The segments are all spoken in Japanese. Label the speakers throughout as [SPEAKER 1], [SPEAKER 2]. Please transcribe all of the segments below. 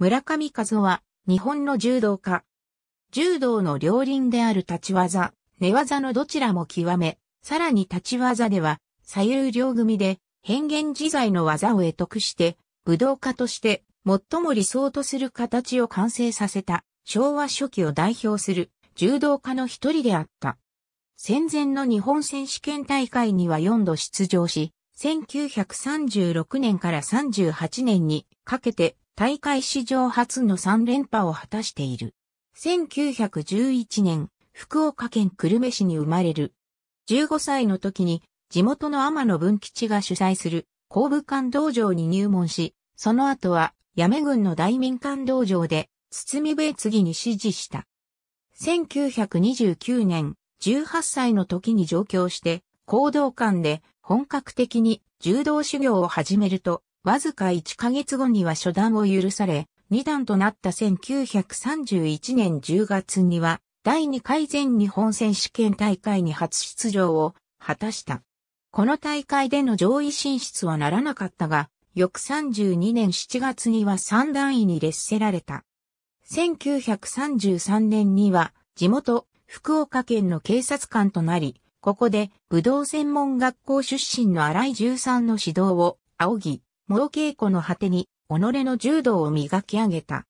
[SPEAKER 1] 村上和夫は、日本の柔道家。柔道の両輪である立ち技、寝技のどちらも極め、さらに立ち技では、左右両組で、変幻自在の技を得得して、武道家として、最も理想とする形を完成させた、昭和初期を代表する、柔道家の一人であった。戦前の日本選手権大会には4度出場し、1936年から38年にかけて大会史上初の3連覇を果たしている。1911年、福岡県久留米市に生まれる。15歳の時に地元の天野文吉が主催する工部館道場に入門し、その後は八女郡の大民間道場で堤米次に指示した。1929年、18歳の時に上京して、行動館で本格的に柔道修行を始めると、わずか1ヶ月後には初段を許され、2段となった1931年10月には、第2回全日本選手権大会に初出場を果たした。この大会での上位進出はならなかったが、翌32年7月には3段位に劣せられた。1933年には地元福岡県の警察官となり、ここで武道専門学校出身の荒井十三の指導を仰ぎ、諸稽古の果てに、己の柔道を磨き上げた。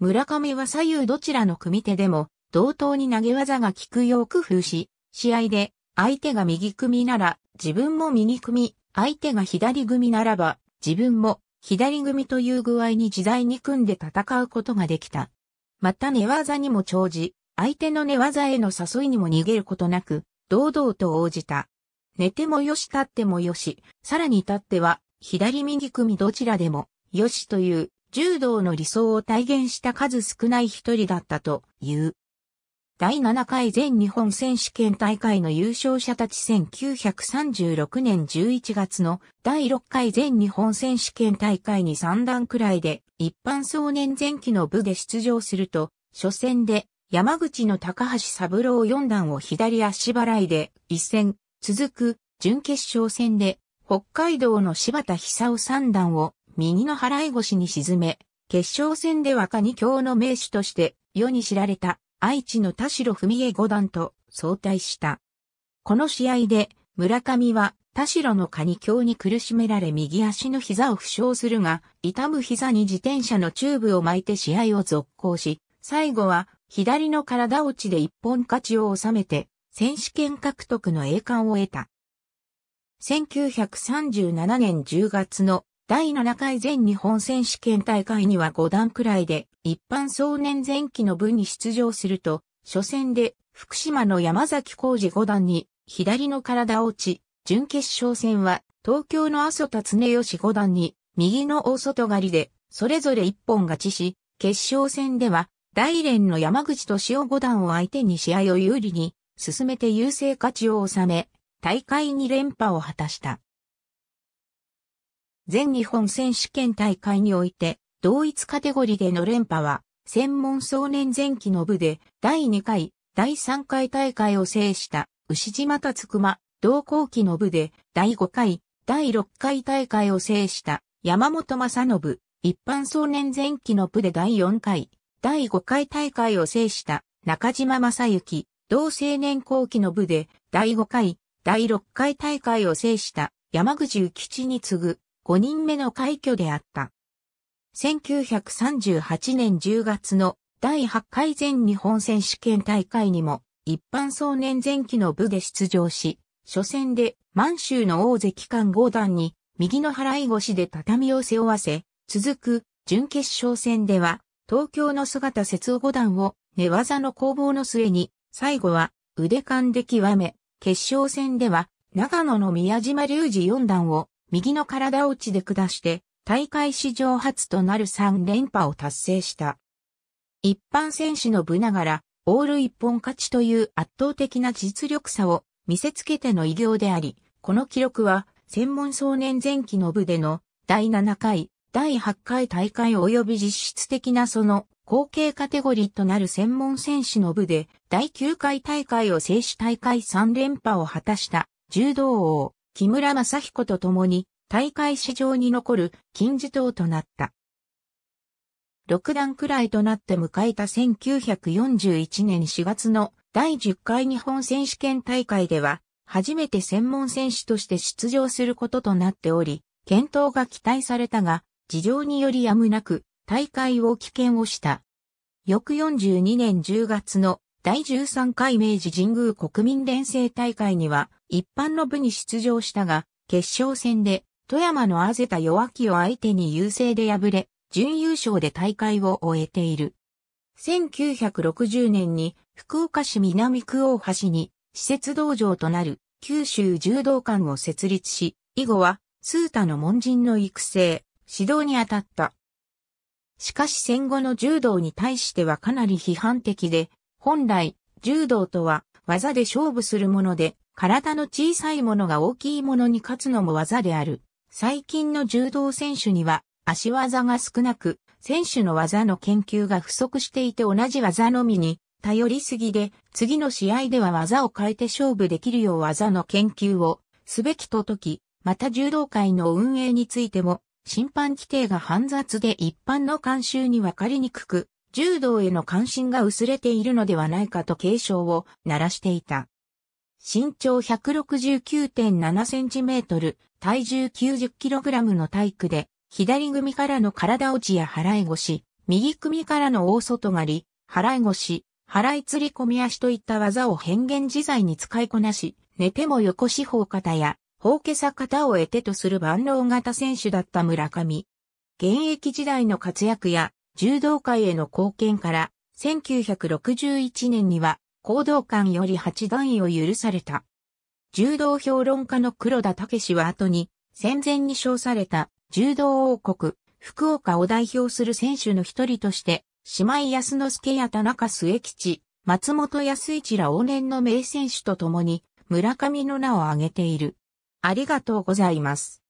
[SPEAKER 1] 村上は左右どちらの組手でも、同等に投げ技が効くよう工夫し、試合で、相手が右組なら、自分も右組、相手が左組ならば、自分も左組という具合に自在に組んで戦うことができた。また寝技にも長じ、相手の寝技への誘いにも逃げることなく、堂々と応じた。寝てもよし立ってもよし、さらに立っては、左右組どちらでも、よしという柔道の理想を体現した数少ない一人だったという。第7回全日本選手権大会の優勝者たち1936年11月の第6回全日本選手権大会に3段くらいで一般総年前期の部で出場すると、初戦で山口の高橋三郎4段を左足払いで一戦続く準決勝戦で北海道の柴田久夫三段を右の払い腰に沈め、決勝戦では蟹ニの名手として世に知られた愛知の田代文江五段と相対した。この試合で村上は田代の蟹ニに苦しめられ右足の膝を負傷するが、痛む膝に自転車のチューブを巻いて試合を続行し、最後は左の体落ちで一本勝ちを収めて、選手権獲得の栄冠を得た。1937年10月の第7回全日本選手権大会には5段くらいで一般総年前期の部に出場すると、初戦で福島の山崎浩二5段に左の体を打ち、準決勝戦は東京の阿蘇達根吉5段に右の大外刈りでそれぞれ1本勝ちし、決勝戦では大連の山口敏夫5段を相手に試合を有利に進めて優勢勝ちを収め、大会2連覇を果たした。全日本選手権大会において、同一カテゴリでの連覇は、専門少年前期の部で、第2回、第3回大会を制した、牛島達熊、同校期の部で、第5回、第6回大会を制した、山本正信、一般少年前期の部で第4回、第5回大会を制した中島正幸、同青年後期の部で第5回、第6回大会を制した山口幸吉に次ぐ5人目の快挙であった。1938年10月の第8回全日本選手権大会にも一般総年前期の部で出場し、初戦で満州の大関間五段に右の払い腰で畳を背負わせ、続く準決勝戦では東京の姿節五段を寝技の攻防の末に最後は腕勘で極め、決勝戦では、長野の宮島隆二四段を右の体落ちで下して、大会史上初となる3連覇を達成した。一般選手の部ながら、オール一本勝ちという圧倒的な実力差を見せつけての偉業であり、この記録は、専門総年前期の部での第7回、第8回大会及び実質的なその後継カテゴリーとなる専門選手の部で、第9回大会を制止大会3連覇を果たした柔道王、木村正彦と共に、大会史上に残る金字塔となった。6段くらいとなって迎えた1941年4月の第10回日本選手権大会では、初めて専門選手として出場することとなっており、検討が期待されたが、事情によりやむなく、大会を棄権をした。翌42年10月の第13回明治神宮国民連成大会には一般の部に出場したが、決勝戦で富山のあぜた弱気を相手に優勢で敗れ、準優勝で大会を終えている。1960年に福岡市南区大橋に施設道場となる九州柔道館を設立し、以後はスータの門人の育成、指導に当たった。しかし戦後の柔道に対してはかなり批判的で、本来、柔道とは技で勝負するもので、体の小さいものが大きいものに勝つのも技である。最近の柔道選手には足技が少なく、選手の技の研究が不足していて同じ技のみに頼りすぎで、次の試合では技を変えて勝負できるよう技の研究をすべきとき、また柔道界の運営についても審判規定が煩雑で一般の慣習にわかりにくく、柔道への関心が薄れているのではないかと警鐘を鳴らしていた。身長169.7センチメートル、体重90キログラムの体育で、左組からの体落ちや払い腰、右組からの大外刈り、払い腰、払い釣り込み足といった技を変幻自在に使いこなし、寝ても横四方肩や法華さ方を得てとする万能型選手だった村上。現役時代の活躍や柔道界への貢献から、1961年には、行動官より八段位を許された。柔道評論家の黒田武は後に、戦前に称された柔道王国、福岡を代表する選手の一人として、姉井康之助や田中末吉、松本康一ら往年の名選手と共に、村上の名を挙げている。ありがとうございます。